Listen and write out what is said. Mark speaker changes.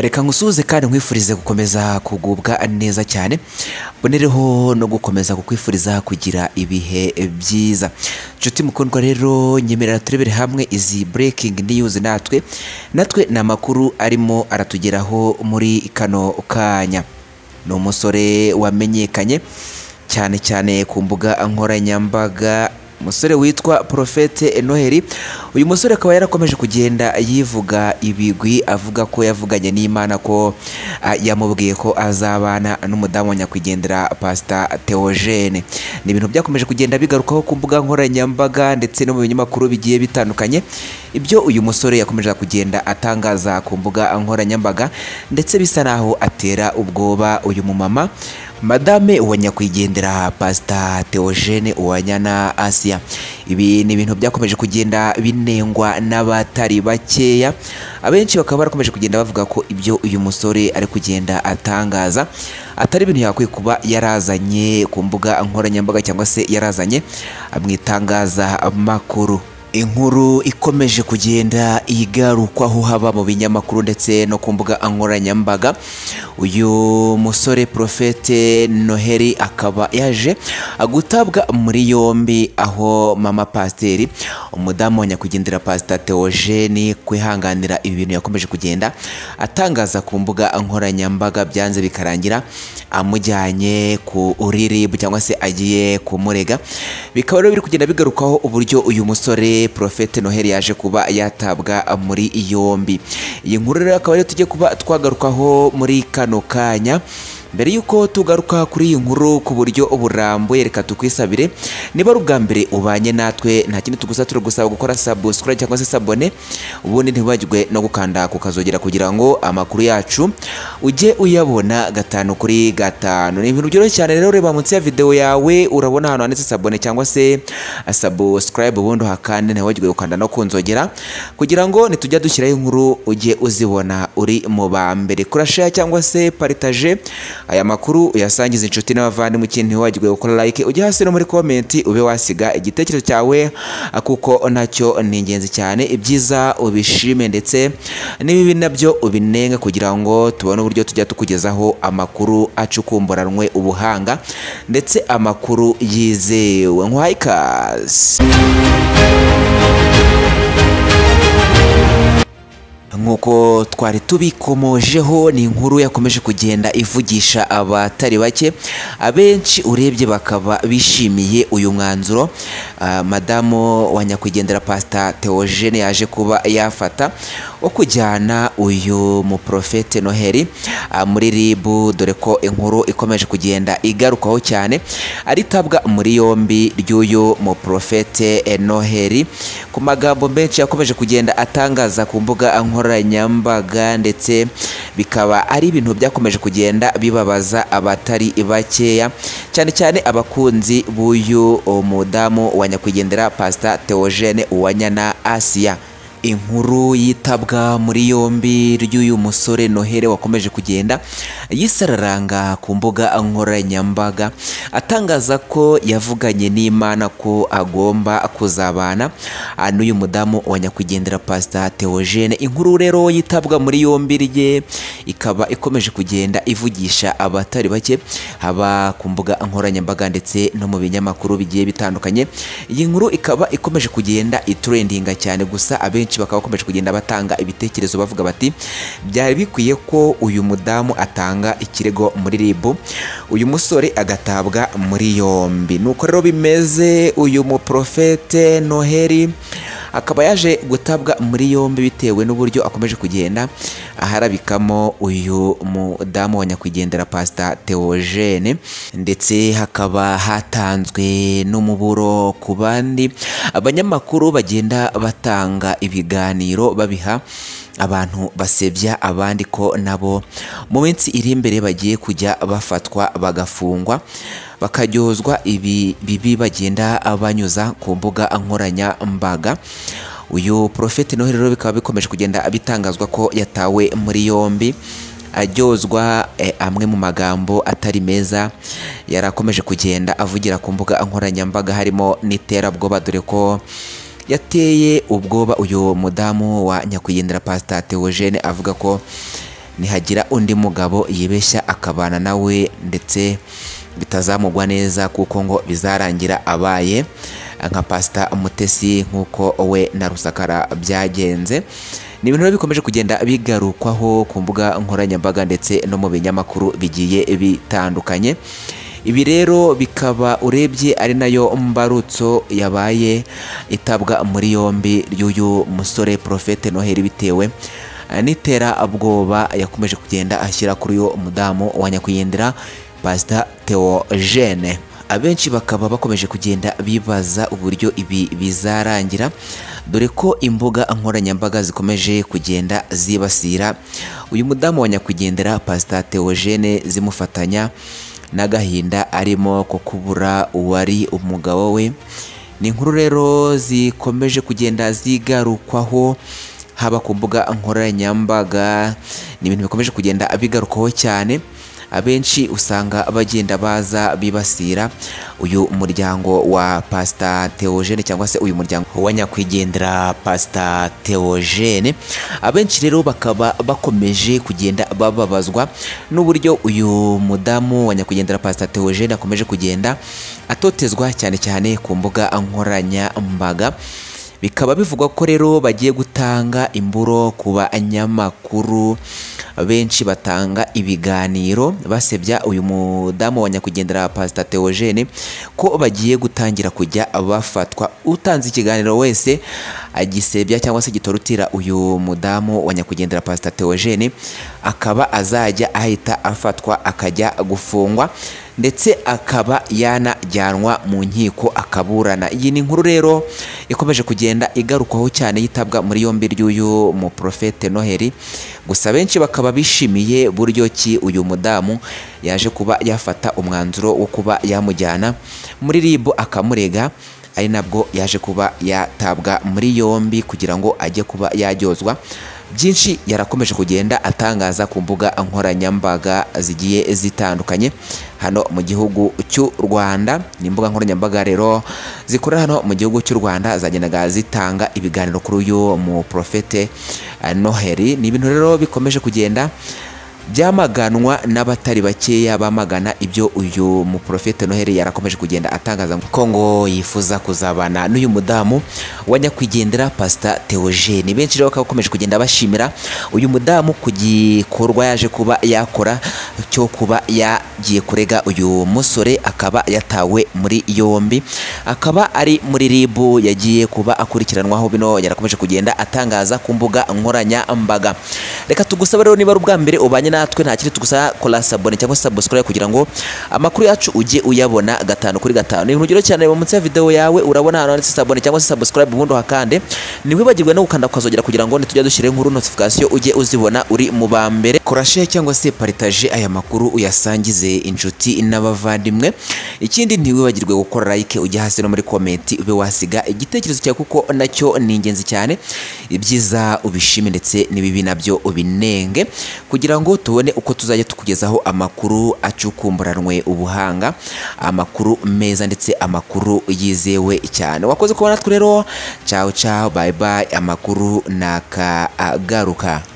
Speaker 1: reka nkusuhuze kandi nkwifurize gukomeza kugubwa neza cyane mbonereho no gukomeza kukwifuriza kugira ibihe byiza nshuti mukundwa rero nyemerera turebere hamwe izi breaking news natwe natwe ni amakuru arimo aratugeraho muri kano kanya ni umusore wamenyekanye cyane cyane ku mbuga nkoranyambaga umusore witwa porofete noheli uyu musore akaba yarakomeje kugenda yivuga ibigwi avuga ko yavuganye n'imana ko yamubwiye ko azabana n'umudamu nyakwigendera pasita teogene ni ibintu byakomeje kugenda bigarukaho ku mbuga nkoranyambaga ndetse no mu binyamakuru bigiye bitandukanye ibyo uyu musore yakomeje kugenda atangaza ku mbuga nkoranyambaga ndetse bisa naho atera ubwoba uyu mumama madame wa nyakwigendera pasita Theogene uwanyana asiya ibi ni ibintu byakomeje kugenda binengwa n'abatari bakeya abenshi bakaba barakomeje kugenda bavuga ko ibyo uyu musore ari kugenda atangaza atari ibintu yakwiye kuba yarazanye ku mbuga nkoranyambaga cyangwa se yarazanye mu itangazamakuru inkuru ikomeje kugenda igarukwaho haba mu binyamakuru ndetse no ku mbuga nkoranyambaga uyu musore porofesi Odette noheli akaba yaje gutabwa muri yombi aho mama pasiteri umudamu nyakugendera pasita teogene kwihanganira ibi bintu yakomeje kugenda atangaza ku mbuga nkoranyambaga byanze bikarangira amujyanye ku uriribu cyangwa se agiye kumurega bikaba rero biri kugenda bigarukaho uburyo uyu musore Profete Noheri yaje kuba yatabwa muri yombi iyi nkuru rero akaba ariyo tujye kuba twagarukaho muri kano kanya mbere y'uko tugaruka kuri iyi nkuru ku buryo uburambuye reka tukwisabire niba ari ubwa mbere ubanye natwe nta kindi tugusa turi gusaba gukora sabusikura cyangwa se sabone ubundi ntibibagirwe no gukanda ku kazogera kugira ngo amakuru yacu ujye uyabona gatanu kuri gatanu ni ibintu byoroshye cyane rero reba munsi ya videwo yawe urabona ahantu handitse sabone cyangwa se sabusikarayibu ubundi uhakande ntibibagirwe gukanda no kunzogera kugira ngo nitujya dushyiraho inkuru ujye uzibona uri mu ba mbere kurashaya cyangwa se paritaje aya makuru uyasangize inshuti n'abavandimwe ikindi ntiwagirwe gukora like ujye hasi no muri komenti ube wasiga igitekerezo cyawe kuko nacyo ni ingenzi cyane ibyiza ubishime ndetse n'ibibi nabyo ubinenge kugira ngo tubone uburyo tujya tukugezaho amakuru acukumburanwe ubuhanga ndetse amakuru yizewe nkwaye ikaze nk'uko twari tubikomojeho ni inkuru yakomeje kugenda ivugisha abatari bake abenshi urebye bakaba bishimiye uyu mwanzuro ah, madamu wa nyakwigendera pasita teogene yaje kuba yafata wo kujyana uyu muprofete noheli ah, muri ribu dore ko inkuru ikomeje kugenda igarukaho cyane aritabwa muri yombi ry'uyu muprofete noheli ku magambo menshi yakomeje kugenda atangaza ku mbuga nkoranyambaga ndetse bikaba ari ibintu byakomeje kugenda bibabaza abatari bakeya cyane cyane abakunzi b'uyu oh, mudamu wa nyakwigendera pasita teogene uwanyana asiya inkuru yitabwa muri yombi ry'uyu musore Nohere wakomeje kugenda yisararanga ku mbuga nkoranyambaga atangaza ko yavuganye n'imana ko agomba kuzabana ah, n'uyu mudamu wa nyakwigendera pasita teogene inkuru rero yitabwa muri yombi rye ikaba ikomeje kugenda ivugisha abatari bake haba ku mbuga nkoranyambaga ndetse no mu binyamakuru bigiye bitandukanye iyi nkuru ikaba ikomeje kugenda iturendinga cyane gusa abenshi benshi bakaba bakomeje kugenda batanga ibitekerezo bavuga bati byari bikwiye ko uyu mudamu atanga ikirego muri RIB uyu musore agatabwa muri yombi nuko rero bimeze uyu muprofete noheri akaba yaje gutabwa muri yombi bitewe n'uburyo akomeje kugenda aharabikamo uyu mudamu wa nyakwigendera pasita Theogene ndetse hakaba hatanzwe n'umuburo ku bandi abanyamakuru bagenda batanga ibiganiro babiha abantu basebya abandi ko nabo mu minsi iri imbere bagiye kujya bafatwa bagafungwa bakaryozwa ibi bibi bagenda banyuza ku mbuga nkoranyambaga uyu porofeti noheli rero bikaba bikomeje kugenda bitangazwa ko yatawe muri yombi aryozwa Eh, amwe mu magambo atari meza yarakomeje kugenda avugira ku mbuga nkoranyambaga harimo n'iterabwoba dore ko yateye ubwoba uyu mudamu wa nyakwigendera pasita Theogene avuga ko nihagira undi mugabo yibeshya akabana nawe ndetse bitazamugwa neza kuko ngo bizarangira abaye nka pasita mutesi nk'uko we na rusakara byagenze ni ibintu bikomeje kugenda bigarukwaho ku mbuga nkoranyambaga ndetse no mu binyamakuru bigiye bitandukanye ibi rero bikaba urebye ari nayo mbarutso yabaye itabwa muri yombi ry'uyu musore porofete Noheri bitewe nitera n'iterabwoba yakomeje kugenda ashyira kuri uyu mudamu wa nyakwigendera pasita teogene abenshi bakaba bakomeje kugenda bibaza uburyo ibi bizarangira dore ko imbuga nkoranyambaga zikomeje kugenda zibasira uyu mudamu wa nyakwigendera pasita teogene zimufatanya n'agahinda arimo ko kubura uwari umugabo we ni inkuru rero zikomeje kugenda zigarukwaho haba ku mbuga nkoranyambaga ni ibintu bikomeje kugenda bigarukwaho cyane abenshi usanga bagenda baza bibasira uyu muryango wa pasta Theogene cyangwa se uyu muryango wa nyakwigendera pasta Theogene abenshi rero bakaba bakomeje kugenda bababazwa n'uburyo uyu mudamu wa nyakwigendera pasita Theogene akomeje kugenda atotezwa cyane cyane ku mbuga nkoranyambaga bikaba bivugwa ko rero bagiye gutanga imburo ku banyamakuru benshi batanga ibiganiro basebya uyu mudamu wa nyakugendera pasita Theogene ko bagiye gutangira kujya bafatwa utanze ikiganiro wese agisebya cyangwa se gitorutira uyu mudamu wa nyakugendera pasita Theogene akaba azajya ahita afatwa akajya gufungwa ndetse akaba yanajyanwa mu nkiko akaburana iyi ni inkuru rero ikomeje kugenda igarukwaho cyane yitabwa muri yombi ry'uyu muporofete noheri gusa benshi bakaba bishimiye buryo ki uyu mudamu yaje kuba yafata umwanzuro wo kuba yamujyana muri rib akamurega ari nabwo yaje kuba yatabwa muri yombi kugira ngo ajye kuba yaryozwa byinshi yarakomeje kugenda atangaza ku mbuga nkoranyambaga zigiye zitandukanye hano mu gihugu cy'u Rwanda ni imbuga nkoranyambaga rero zikorera hano mu gihugu cy'u Rwanda zagendaga zitanga ibiganiro kuri uyu mu Profete noheri ni ibintu rero bikomeje kugenda byamaganwa n'abatari bakeya bamagana ibyo uyu muprofete noheli yarakomeje kugenda atangaza ko ngo yifuza kuzabana n'uyu mudamu wa nyakwigendera pasita teogene benshi rero bakaba bakomeje kugenda bashimira uyu mudamu ku gikorwa yaje kuba yakora cyo kuba yagiye kurega uyu musore akaba yatawe muri yombi akaba ari muri ribu yagiye kuba akurikiranwaho bino yarakomeje kugenda atangaza ku mbuga nkoranyambaga reka tugusabe rero niba ari ubwa mbere ubanye natwe nta kindi tugusaba kora sabone cyangwa subscribe kugira ngo amakuru yacu ujye uyabona gatanu kuri gatanu ni urugero cyane munsi ya video yawe urabona hano handitse sabone cyangwa se subscribe ubundi uhakande ntiwibagirwe no gukanda ukazogera kugira ngo nitujya dushyire inkuru notification ujye uzibona uri mu ba mbere kora cyangwa se paritaje aya makuru uyasangize inshuti n'abavandimwe ikindi ntiwibagirwe gukora like ujye hasi no muri komenti ube wasiga igitekerezo cyawe kuko nacyo ni ingenzi cyane ibyiza ubishime ndetse n'ibibi nabyo binenge kugira ngo tubone uko tuzajya tukugezaho amakuru acukumburanwe ubuhanga amakuru meza ndetse amakuru yizewe cyane wakoze kubona natwe rero cawu cawu bayi bayi amakuru nakagaruka. agaruka